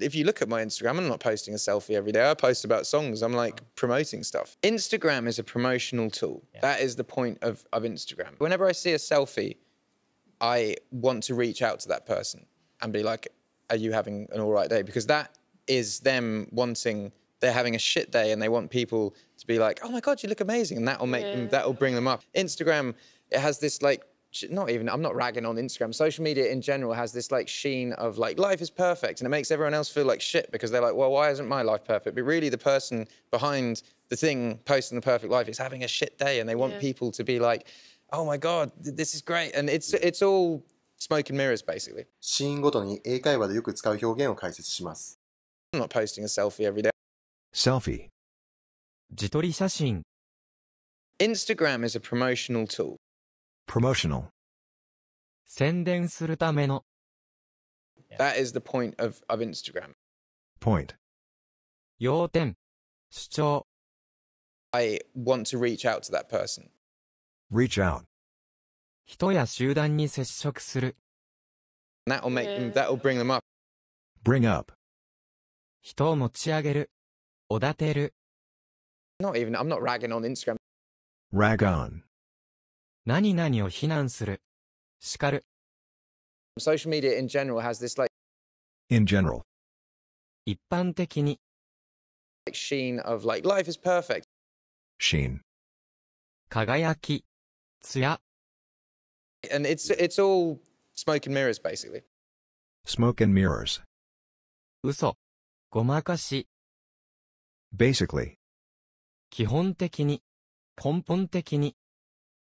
if you look at my Instagram, I'm not posting a selfie every day. I post about songs. I'm like mm. promoting stuff. Instagram is a promotional tool. Yeah. That is the point of, of Instagram. Whenever I see a selfie, I want to reach out to that person and be like, are you having an all right day? Because that is them wanting, they're having a shit day and they want people to be like, oh my God, you look amazing. And that'll make yeah. them, that'll bring them up. Instagram, it has this like not even I'm not ragging on Instagram. Social media in general has this like sheen of like life is perfect, and it makes everyone else feel like shit because they're like, well, why isn't my life perfect? But really, the person behind the thing posting the perfect life is having a shit day, and they want yeah. people to be like, oh my god, this is great, and it's it's all smoke and mirrors basically. シーンごとに英会話でよく使う表現を解説します。I'm not posting a selfie every day. Selfie. 自撮り写真 Instagram is a promotional tool promotional 宣伝するための That is the point of, of Instagram. point 要点主張 I want to reach out to that person. reach out 人や集団に接触する that'll make them, that'll bring them up. bring up 人を持ち上げるおだてる Not even, I'm not ragging on Instagram. rag on 何々を非難する。叱る。Social media in general has this like In general. 一般的に like sheen of like life is perfect. Sheen. 輝き、艶、And it's it's all smoke and mirrors basically. Smoke and mirrors. 嘘、ごまかし、Basically. 基本的に、根本的に、